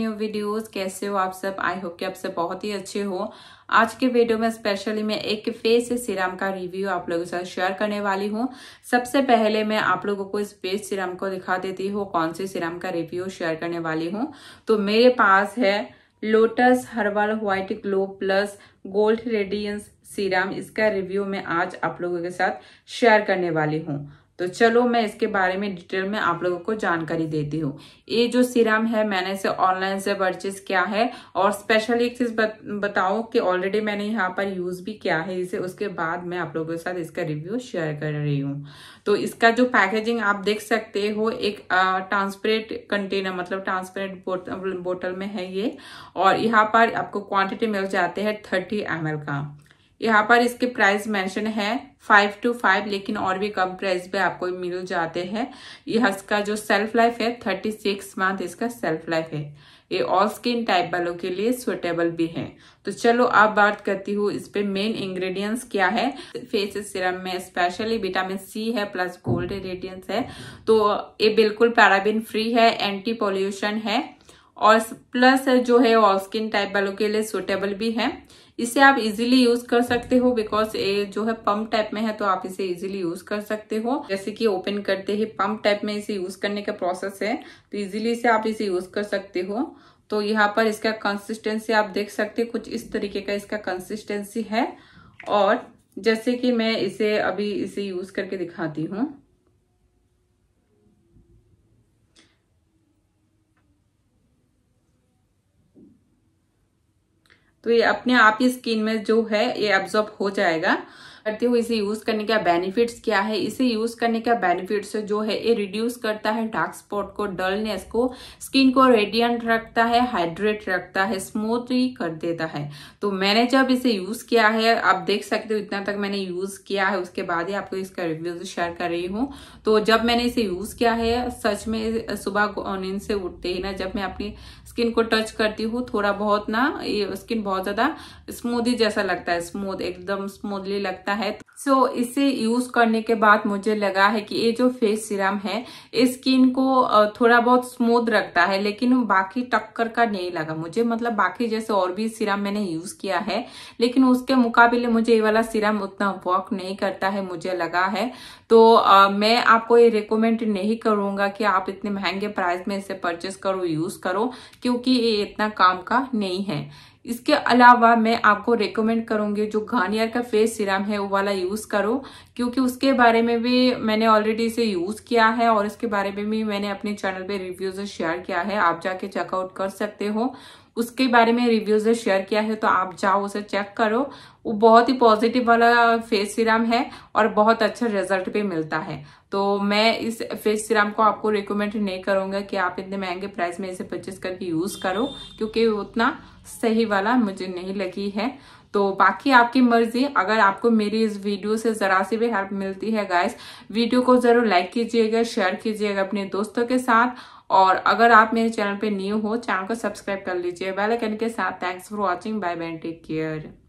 new videos कैसे हो आप सब आई होप कि आप सब बहुत ही अच्छे हो आज के वीडियो में स्पेशली मैं एक फेस सीरम का रिव्यू आप लोगों के साथ शेयर करने वाली हूँ सबसे पहले मैं आप लोगों को इस फेस सीरम को दिखा देती हूँ कौन से सीरम का रिव्यू शेयर करने वाली हूँ तो मेरे पास है Lotus Herbal White Glow Plus Gold Radiance serum इसका रिव्यू मैं आज आप लोगों के साथ शेयर करने वाली हूँ तो चलो मैं इसके बारे में डिटेल में आप लोगों को जानकारी देती हूँ ये जो सीरम है मैंने इसे ऑनलाइन से परचेज किया है और स्पेशल एक चीज बत, बताओ कि ऑलरेडी मैंने यहाँ पर यूज भी किया है इसे उसके बाद मैं आप लोगों के साथ इसका रिव्यू शेयर कर रही हूँ तो इसका जो पैकेजिंग आप देख सकते हो एक ट्रांसपेरेंट कंटेनर मतलब ट्रांसपेरेंट बोतल में है ये और यहाँ पर आपको क्वांटिटी मिल जाते हैं थर्टी एम का यहाँ पर इसके प्राइस मेंशन है फाइव टू फाइव लेकिन और भी कम प्राइस पे आपको मिल जाते हैं यह इसका जो सेल्फ लाइफ है थर्टी सिक्स मंथ इसका सेल्फ लाइफ है ये ऑल स्किन टाइप वालों के लिए सुटेबल भी है तो चलो अब बात करती हूँ इस पे मेन इंग्रेडिएंट्स क्या है फेस सिरम में स्पेशली विटामिन सी है प्लस गोल्ड रेडियंस है तो ये बिल्कुल पैराबिन फ्री है एंटी पॉल्यूशन है और प्लस जो है ऑल स्किन टाइप वालों के लिए सुटेबल भी है इसे आप इजीली यूज कर सकते हो बिकॉज ये जो है पंप टाइप में है तो आप इसे इजीली यूज कर सकते हो जैसे कि ओपन करते ही पंप टाइप में इसे यूज करने का प्रोसेस है तो इजीली इसे आप इसे यूज कर सकते हो तो यहाँ पर इसका कंसिस्टेंसी आप देख सकते हो कुछ इस तरीके का इसका कंसिस्टेंसी है और जैसे कि मैं इसे अभी इसे यूज करके दिखाती हूँ तो ये अपने आप ही स्किन में जो है ये एब्जॉर्ब हो जाएगा करते हो इसे यूज करने का बेनिफिट्स क्या है इसे यूज करने का बेनिफिट्स जो है ये रिड्यूस करता है डार्क स्पॉट को डलनेस को स्किन को रेडियंट रखता है हाइड्रेट रखता है स्मूथ ही कर देता है तो मैंने जब इसे यूज किया है आप देख सकते हो इतना तक मैंने यूज किया है उसके बाद ही आपको इसका रिव्यूज शेयर कर रही हूँ तो जब मैंने इसे यूज किया है सच में सुबह नींद से उठते ही ना जब मैं अपनी स्किन को टच करती हूँ थोड़ा बहुत ना ये स्किन बहुत ज्यादा स्मूदी जैसा लगता है स्मूद एकदम स्मूदली लगता है है सो so, इसे यूज करने के बाद मुझे लगा है कि ये जो फेस सीरम है ये स्किन को थोड़ा बहुत स्मूथ रखता है लेकिन बाकी टक्कर का नहीं लगा मुझे मतलब बाकी जैसे और भी सीरम मैंने यूज किया है लेकिन उसके मुकाबले मुझे ये वाला सीरम उतना वर्क नहीं करता है मुझे लगा है तो आ, मैं आपको ये रिकमेंड नहीं करूंगा कि आप इतने महंगे प्राइस में इसे परचेस करो यूज करो क्योंकि ये इतना काम का नहीं है इसके अलावा मैं आपको रेकमेंड करूंगी जो गार्नियर का फेस सिरम है वो वाला यूज़ करो क्योंकि उसके बारे में भी मैंने ऑलरेडी इसे यूज़ किया है और इसके बारे में भी मैंने अपने चैनल पे रिव्यूज़ शेयर किया है आप जाके चेकआउट कर सकते हो उसके बारे में रिव्यूज शेयर किया है तो आप जाओ उसे चेक करो वो बहुत ही पॉजिटिव वाला फेस सीरम है और बहुत अच्छा रिजल्ट भी मिलता है तो मैं इस फेस सीरम को आपको रिकमेंड नहीं करूंगा कि आप इतने महंगे प्राइस में इसे परचेस करके यूज़ करो क्योंकि उतना सही वाला मुझे नहीं लगी है तो बाकी आपकी मर्जी अगर आपको मेरी इस वीडियो से ज़रा सी भी हेल्प मिलती है गाइस वीडियो को ज़रूर लाइक कीजिएगा शेयर कीजिएगा अपने दोस्तों के साथ और अगर आप मेरे चैनल पे न्यू हो चैनल को सब्सक्राइब कर लीजिए बेल आइकन के साथ thanks for watching bye bye take care